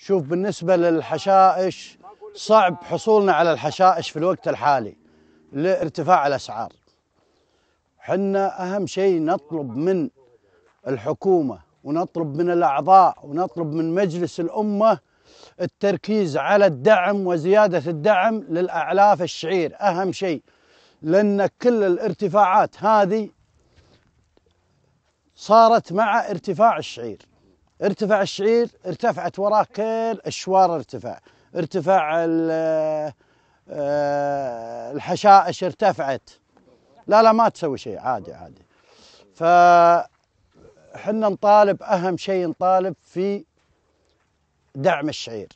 شوف بالنسبة للحشائش صعب حصولنا على الحشائش في الوقت الحالي لارتفاع الأسعار حنا أهم شيء نطلب من الحكومة ونطلب من الأعضاء ونطلب من مجلس الأمة التركيز على الدعم وزيادة الدعم للأعلاف الشعير أهم شيء لأن كل الارتفاعات هذه صارت مع ارتفاع الشعير ارتفع الشعير ارتفعت وراه كل الشوار ارتفع ارتفاع آه، الحشائش ارتفعت لا لا ما تسوي شيء عادي عادي فحنا نطالب اهم شيء نطالب في دعم الشعير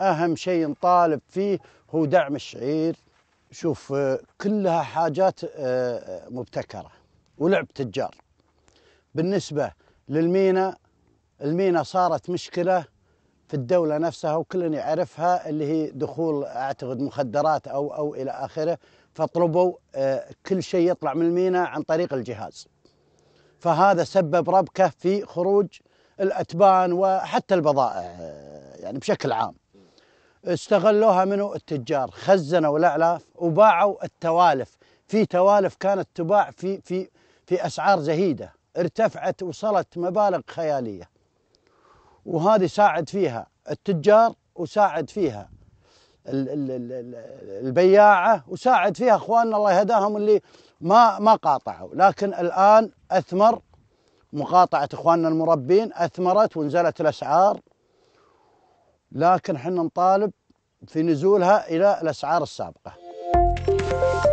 اهم شيء نطالب فيه هو دعم الشعير شوف كلها حاجات آه، آه، مبتكره ولعب تجار بالنسبه للمينا المينا صارت مشكلة في الدولة نفسها وكلنا يعرفها اللي هي دخول أعتقد مخدرات أو أو إلى آخره فطلبوا آه، كل شيء يطلع من المينا عن طريق الجهاز فهذا سبب ربكة في خروج الأتبان وحتى البضائع آه، يعني بشكل عام استغلوها منه التجار خزنوا الأعلاف وباعوا التوالف في توالف كانت تباع في في في أسعار زهيدة ارتفعت وصلت مبالغ خياليه وهذه ساعد فيها التجار وساعد فيها البياعه وساعد فيها اخواننا الله يهداهم اللي ما ما قاطعوا لكن الان اثمر مقاطعه اخواننا المربين اثمرت ونزلت الاسعار لكن احنا نطالب في نزولها الى الاسعار السابقه.